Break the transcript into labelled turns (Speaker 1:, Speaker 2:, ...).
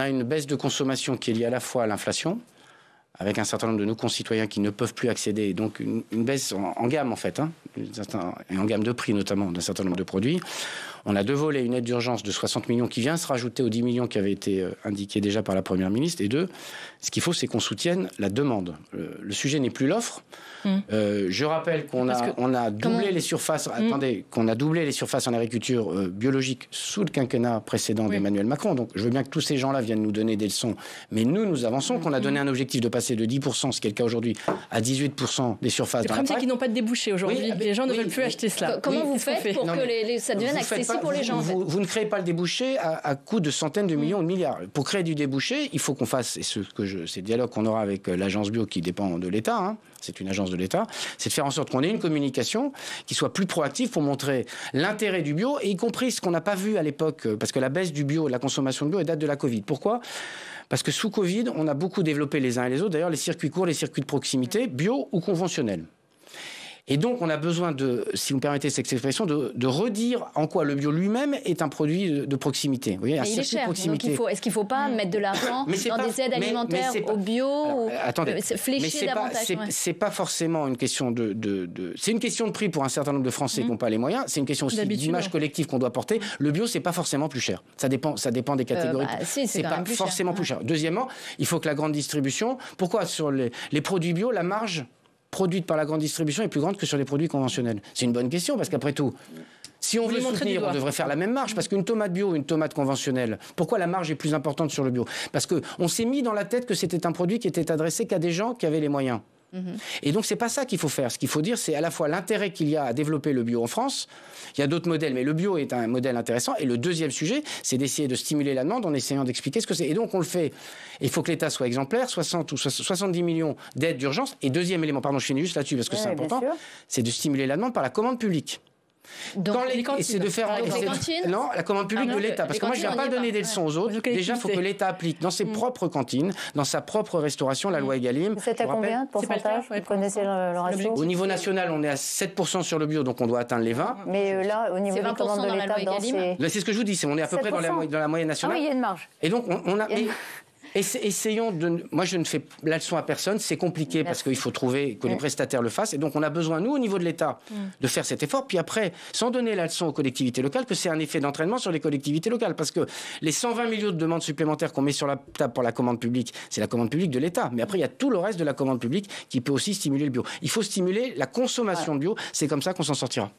Speaker 1: a une baisse de consommation qui est liée à la fois à l'inflation, avec un certain nombre de nos concitoyens qui ne peuvent plus accéder, donc une, baisse en, gamme en fait, hein, et en gamme de prix notamment d'un certain nombre de produits. On a deux volets, une aide d'urgence de 60 millions qui vient se rajouter aux 10 millions qui avaient été euh, indiqués déjà par la Première ministre. Et deux, ce qu'il faut, c'est qu'on soutienne la demande. Euh, le, sujet n'est plus l'offre. Hmm. Euh, je rappelle qu'on a, a doublé les surfaces. Hmm. Attendez, qu'on a doublé les surfaces en agriculture biologique sous le quinquennat précédent d'Emmanuel Macron. Donc, je veux bien que tous ces gens-là viennent nous donner des leçons, mais nous, nous avançons. Qu'on a hmm. donné un objectif de passer de 10%, ce qui est le cas aujourd'hui, à 18% des surfaces. la comme c'est qu'ils n'ont pas de débouchés aujourd'hui. les gens ne veulent plus acheter cela. Comment vous faites pour que ça devienne accessible vous, ne créez pas le débouché à, coût de centaines de millions de milliards. Pour créer du débouché, il faut qu'on fasse, et ce que je, ces qu'on aura avec euh, l'agence bio qui dépend de l'État, hein, c'est une agence de l'État, c'est de faire en sorte qu'on ait une communication qui soit plus proactive pour montrer l'intérêt du bio, et y compris ce qu'on n'a pas vu à l'époque, euh, parce que la baisse du bio, la consommation de bio, elle date de la Covid. Pourquoi Parce que sous Covid, on a beaucoup développé les uns et les autres, d'ailleurs les circuits courts, les circuits de proximité, bio ou conventionnels. Et donc, on a besoin de, si vous me permettez cette expression, de, redire en quoi le bio lui-même est un produit de, proximité. Vous il est cher. est-ce qu'il ne faut pas mm. mettre de l'argent dans des aides alimentaires au bio ou attendez, euh, flécher davantage C'est pas forcément une question de, de, c'est une question de prix pour un certain nombre de Français mm. qui n'ont pas les moyens. C'est une question aussi d'image collective qu'on doit porter. Le bio, c'est pas forcément plus cher. Ça dépend, ça dépend des euh, bah, catégories. c'est pas forcément plus cher. Deuxièmement, il faut que la grande distribution. Pourquoi sur les produits bio, la marge produite par la grande distribution est plus grande que sur les produits conventionnels C'est une bonne question parce qu'après tout, si on veut soutenir, on devrait faire la même marge parce qu'une tomate bio, une tomate conventionnelle. Pourquoi la marge est plus importante sur le bio Parce que on s'est mis dans la tête que c'était un produit qui était adressé qu'à des gens qui avaient les moyens. Mhm. Et donc, c'est pas ça qu'il faut faire. Ce qu'il faut dire, c'est à la fois l'intérêt qu'il y a à développer le bio en France. Il y a d'autres modèles, mais le bio est un modèle intéressant. Et le deuxième sujet, c'est d'essayer de stimuler la demande en essayant d'expliquer ce que c'est. Et donc, on le fait. Il faut que l'État soit exemplaire, 60 ou 70 millions d'aides d'urgence. Et deuxième élément, pardon, je finis juste là-dessus parce que c'est important, c'est de stimuler la demande par la commande publique dans les, cantines. C'est de faire ah, Non, la commande publique de l'État. Parce que moi, je ne viens pas donner des leçons aux autres. Déjà, il faut que l'État applique dans ses mm. propres cantines, dans sa propre restauration, la mm. loi Egalim. C'est à combien de pourcentage Vous connaissez le, ratio Au niveau national, on est à 7% sur le bio, donc on doit atteindre les 20. Mais euh, là, au niveau des de l'État, c'est... C'est ce que je vous dis, on est à peu près dans la moyenne nationale. Ah oui, il y a une marge. Et donc, on a essayons de. Moi, je ne fais la leçon à personne. C'est compliqué parce qu'il faut trouver que les prestataires le fassent. Et donc, on a besoin, nous, au niveau de l'État, mm. de faire cet effort. Puis après, sans donner la leçon aux collectivités locales, que c'est un effet d'entraînement sur les collectivités locales. Parce que les 120 millions de demandes supplémentaires qu'on met sur la table pour la commande publique, c'est la commande publique de l'État. Mais après, il y a tout le reste de la commande publique qui peut aussi stimuler le bio. Il faut stimuler la consommation de bio. C'est comme ça qu'on s'en sortira.